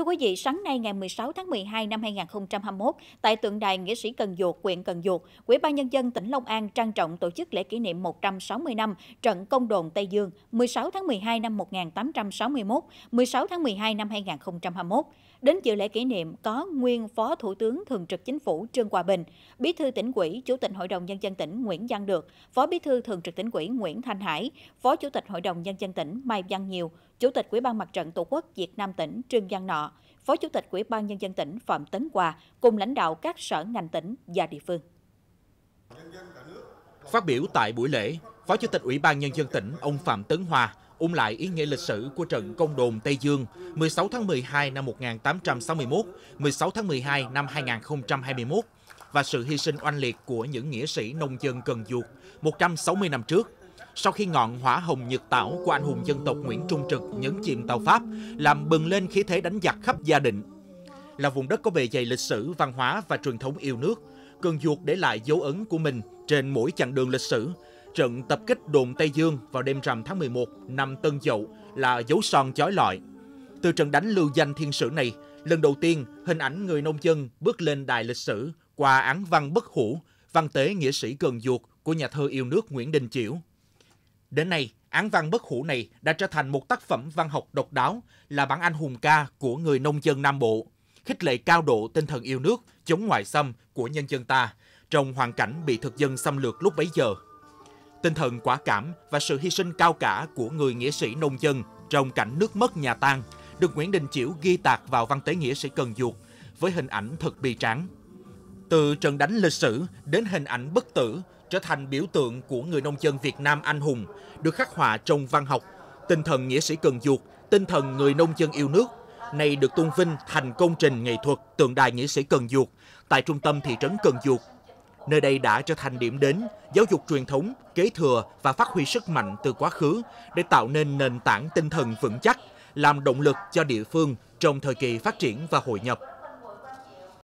Thưa quý vị, sáng nay ngày 16 tháng 12 năm 2021, tại tượng đài nghĩa sĩ Cần Duột, huyện Cần Duột, Ủy ban nhân dân tỉnh Long An trang trọng tổ chức lễ kỷ niệm 160 năm trận công đồn Tây Dương 16 tháng 12 năm 1861, 16 tháng 12 năm 2021. Đến dự lễ kỷ niệm có nguyên Phó Thủ tướng Thường trực Chính phủ Trương Hòa Bình, Bí thư tỉnh ủy, Chủ tịch Hội đồng Nhân dân tỉnh Nguyễn Văn Được, Phó Bí thư Thường trực tỉnh ủy Nguyễn Thanh Hải, Phó Chủ tịch Hội đồng Nhân dân tỉnh Mai Văn Nhiều, Chủ tịch Ủy ban Mặt trận Tổ quốc Việt Nam tỉnh Trương Văn Nọ, Phó Chủ tịch Ủy ban Nhân dân tỉnh Phạm Tấn Hòa cùng lãnh đạo các sở ngành tỉnh và địa phương. Phát biểu tại buổi lễ, Phó Chủ tịch Ủy ban Nhân dân tỉnh ông Phạm Tấn Hòa ôn lại ý nghĩa lịch sử của trận công đồn Tây Dương 16 tháng 12 năm 1861, 16 tháng 12 năm 2021 và sự hy sinh oanh liệt của những nghĩa sĩ nông dân cần duột 160 năm trước. Sau khi ngọn hỏa hồng nhật tảo của anh hùng dân tộc Nguyễn Trung Trực nhấn chìm tàu Pháp, làm bừng lên khí thế đánh giặc khắp gia định. Là vùng đất có bề dày lịch sử, văn hóa và truyền thống yêu nước, Cần Duột để lại dấu ấn của mình trên mỗi chặng đường lịch sử, Trận tập kích đồn Tây Dương vào đêm rằm tháng 11 năm Tân Dậu là dấu son chói lọi. Từ trận đánh lưu danh thiên sử này, lần đầu tiên hình ảnh người nông dân bước lên đài lịch sử qua án văn bất hủ, văn tế nghĩa sĩ cần duột của nhà thơ yêu nước Nguyễn Đình Chiểu. Đến nay, án văn bất hủ này đã trở thành một tác phẩm văn học độc đáo, là bản anh hùng ca của người nông dân Nam Bộ, khích lệ cao độ tinh thần yêu nước, chống ngoại xâm của nhân dân ta trong hoàn cảnh bị thực dân xâm lược lúc bấy giờ. Tinh thần quả cảm và sự hy sinh cao cả của người nghĩa sĩ nông dân trong cảnh nước mất nhà tan được Nguyễn Đình Chiểu ghi tạc vào văn tế nghĩa sĩ Cần Duột với hình ảnh thật bi tráng. Từ trận đánh lịch sử đến hình ảnh bất tử trở thành biểu tượng của người nông dân Việt Nam anh hùng, được khắc họa trong văn học, tinh thần nghĩa sĩ Cần Duột, tinh thần người nông dân yêu nước, này được tôn vinh thành công trình nghệ thuật tượng đài nghĩa sĩ Cần Duột tại trung tâm thị trấn Cần Duột Nơi đây đã trở thành điểm đến, giáo dục truyền thống, kế thừa và phát huy sức mạnh từ quá khứ để tạo nên nền tảng tinh thần vững chắc, làm động lực cho địa phương trong thời kỳ phát triển và hội nhập.